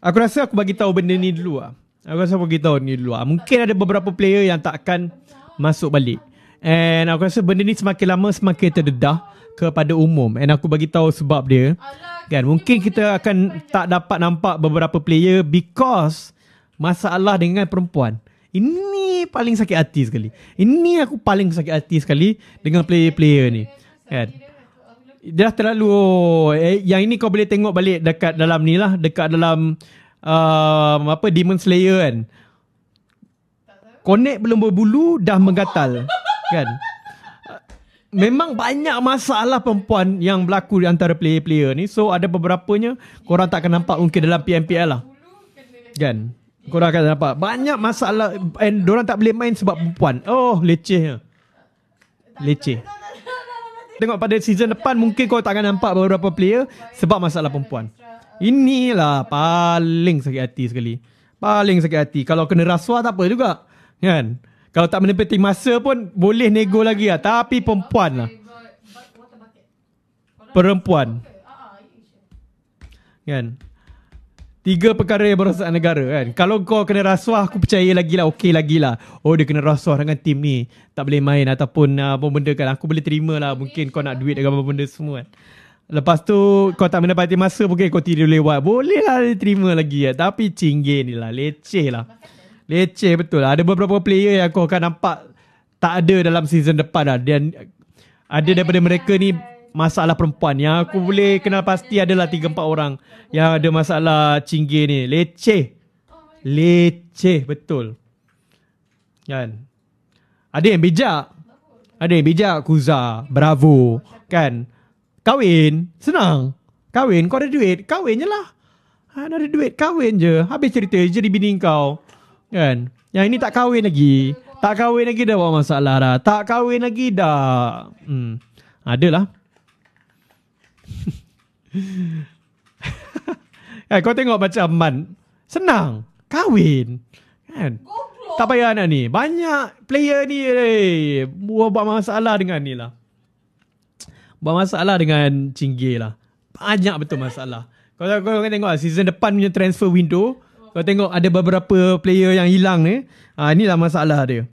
Aku rasa aku bagi tahu benda ni dulu lah. Aku rasa aku bagi tahu ni dulu lah. Mungkin ada beberapa player yang tak akan masuk balik. And aku rasa benda ni semakin lama semakin terdedah kepada umum. And aku bagi tahu sebab dia. Kan? Mungkin kita akan tak dapat nampak beberapa player because masalah dengan perempuan. Ini paling sakit hati sekali. Ini aku paling sakit hati sekali dengan player-player ni. Kan? dia dah terlalu eh, yang ini kau boleh tengok balik dekat dalam ni lah dekat dalam um, apa Demon Slayer kan connect belum berbulu dah menggatal kan Memang banyak masalah perempuan yang berlaku di antara player-player ni. So ada beberapa beberapanya korang tak akan nampak mungkin dalam PMPL lah. Kan? Korang akan nampak. Banyak masalah and diorang tak boleh main sebab perempuan. Oh, lecehnya. Leceh. leceh tengok pada season depan mungkin kau tak akan nampak beberapa player sebab masalah perempuan. Inilah paling sakit hati sekali. Paling sakit hati. Kalau kena rasuah tak apa juga. Kan? Kalau tak menepati masa pun boleh nego lagi lah. Tapi perempuan lah. Perempuan. Kan? Tiga perkara yang merosakkan negara kan Kalau kau kena rasuah Aku percaya lagi lah Okay lagi lah Oh dia kena rasuah dengan tim ni Tak boleh main Ataupun uh, apa benda kan Aku boleh terima lah Mungkin kau nak duit Dengan apa benda semua kan Lepas tu Kau tak mendapati masa Mungkin kau tidur lewat Boleh lah dia terima lagi ya. Tapi cinggir ni lah Leceh lah Leceh betul lah. Ada beberapa player yang kau akan nampak Tak ada dalam season depan lah Dan Ada daripada mereka ni masalah perempuan yang aku boleh kenal pasti adalah 3 4 orang yang ada masalah cinggi ni. Leceh. Leceh betul. Kan? Ada yang bijak. Ada yang bijak, Kuza. Bravo. Kan? Kawin. Senang. Kawin. Kau ada duit. Kawin je lah. Ha, ada duit. Kawin je. Habis cerita. Jadi bini kau. Kan? Yang ini tak kawin lagi. Tak kawin lagi dah buat masalah dah. Tak kawin lagi dah. Hmm. Adalah eh, kau tengok macam Man. Senang. Kahwin. Kan? Goblok. Tak payah nak ni. Banyak player ni. Eh, buat, buat masalah dengan ni lah. Buat masalah dengan Cinggir lah. Banyak betul masalah. Kau, kau, kau tengok lah, Season depan punya transfer window. Kau tengok ada beberapa player yang hilang ni. Eh. Ha, inilah masalah dia.